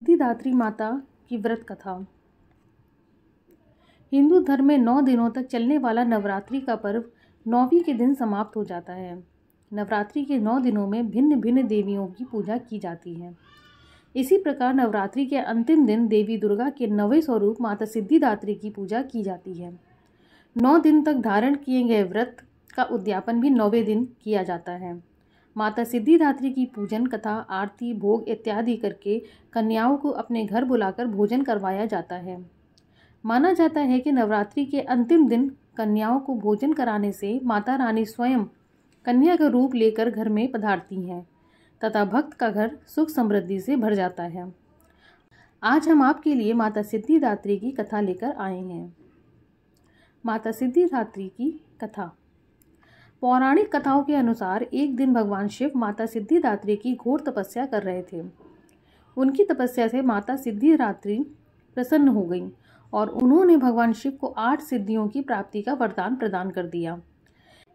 सिद्धिदात्री माता की व्रत कथा हिंदू धर्म में नौ दिनों तक चलने वाला नवरात्रि का पर्व नौवीं के दिन समाप्त हो जाता है नवरात्रि के नौ दिनों में भिन्न भिन्न देवियों की पूजा की जाती है इसी प्रकार नवरात्रि के अंतिम दिन देवी दुर्गा के नवे स्वरूप माता सिद्धिदात्री की पूजा की जाती है नौ दिन तक धारण किए गए व्रत का उद्यापन भी नौवे दिन किया जाता है माता सिद्धिदात्री की पूजन कथा आरती भोग इत्यादि करके कन्याओं को अपने घर बुलाकर भोजन करवाया जाता है माना जाता है कि नवरात्रि के अंतिम दिन कन्याओं को भोजन कराने से माता रानी स्वयं कन्या का रूप लेकर घर में पधारती हैं तथा भक्त का घर सुख समृद्धि से भर जाता है आज हम आपके लिए माता सिद्धिदात्री की कथा लेकर आए हैं माता सिद्धिदात्री की कथा पौराणिक कथाओं के अनुसार एक दिन भगवान शिव माता सिद्धिदात्री की घोर तपस्या कर रहे थे उनकी तपस्या से माता सिद्धिदात्री प्रसन्न हो गई और उन्होंने भगवान शिव को आठ सिद्धियों की प्राप्ति का वरदान प्रदान कर दिया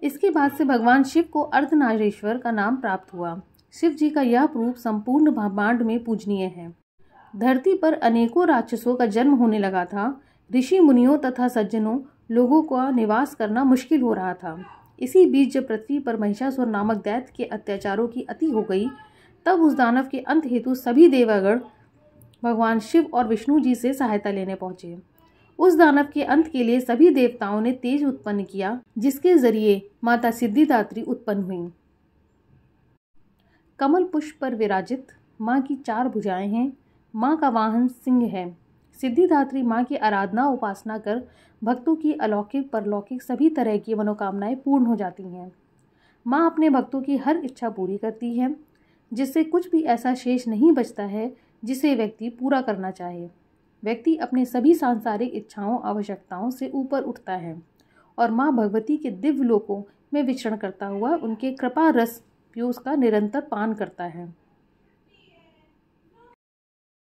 इसके बाद से भगवान शिव को अर्धनारेश्वर का नाम प्राप्त हुआ शिव जी का यह रूप संपूर्ण ब्रह्मांड में पूजनीय है धरती पर अनेकों राक्षसों का जन्म होने लगा था ऋषि मुनियों तथा सज्जनों लोगों का निवास करना मुश्किल हो रहा था इसी बीच जब पृथ्वी पर महिषासुर नामक दैत्य के अत्याचारों की अति हो गई तब उस दानव के अंत हेतु सभी देवागण भगवान शिव और विष्णु जी से सहायता लेने पहुंचे उस दानव के अंत के लिए सभी देवताओं ने तेज उत्पन्न किया जिसके जरिए माता सिद्धिदात्री उत्पन्न हुई कमल पुष्प पर विराजित माँ की चार भुजाएं हैं माँ का वाहन सिंह है सिद्धिदात्री माँ की आराधना उपासना कर भक्तों की अलौकिक परलौकिक सभी तरह की मनोकामनाएं पूर्ण हो जाती हैं माँ अपने भक्तों की हर इच्छा पूरी करती है जिससे कुछ भी ऐसा शेष नहीं बचता है जिसे व्यक्ति पूरा करना चाहे व्यक्ति अपने सभी सांसारिक इच्छाओं आवश्यकताओं से ऊपर उठता है और माँ भगवती के दिव्य लोकों में विचरण करता हुआ उनके कृपा रस पीयूष का निरंतर पान करता है